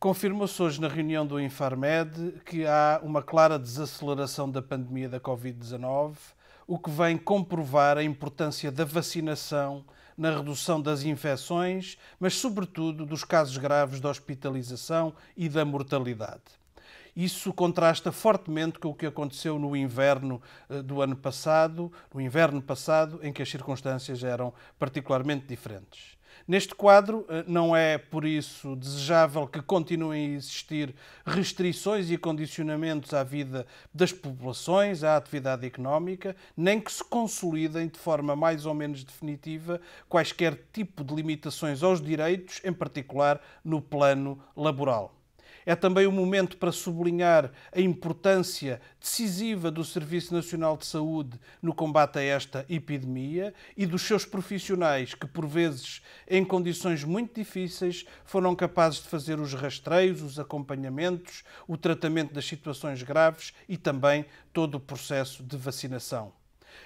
Confirmou-se hoje na reunião do Infarmed que há uma clara desaceleração da pandemia da Covid-19, o que vem comprovar a importância da vacinação na redução das infecções, mas, sobretudo, dos casos graves de hospitalização e da mortalidade. Isso contrasta fortemente com o que aconteceu no inverno eh, do ano passado, no inverno passado, em que as circunstâncias eram particularmente diferentes. Neste quadro, eh, não é por isso desejável que continuem a existir restrições e condicionamentos à vida das populações, à atividade económica, nem que se consolidem de forma mais ou menos definitiva quaisquer tipo de limitações aos direitos, em particular no plano laboral. É também o um momento para sublinhar a importância decisiva do Serviço Nacional de Saúde no combate a esta epidemia e dos seus profissionais que, por vezes, em condições muito difíceis, foram capazes de fazer os rastreios, os acompanhamentos, o tratamento das situações graves e também todo o processo de vacinação.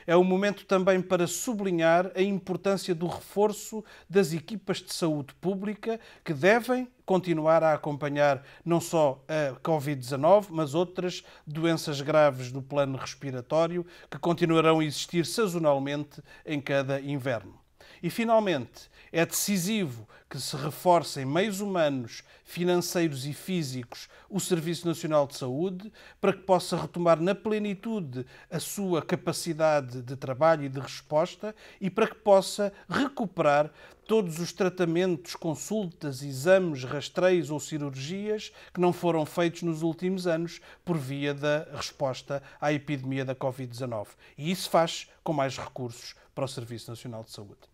É um momento também para sublinhar a importância do reforço das equipas de saúde pública que devem continuar a acompanhar não só a Covid-19, mas outras doenças graves do plano respiratório que continuarão a existir sazonalmente em cada inverno. E, finalmente, é decisivo que se reforcem meios humanos, financeiros e físicos o Serviço Nacional de Saúde para que possa retomar na plenitude a sua capacidade de trabalho e de resposta e para que possa recuperar todos os tratamentos, consultas, exames, rastreios ou cirurgias que não foram feitos nos últimos anos por via da resposta à epidemia da Covid-19. E isso faz com mais recursos para o Serviço Nacional de Saúde.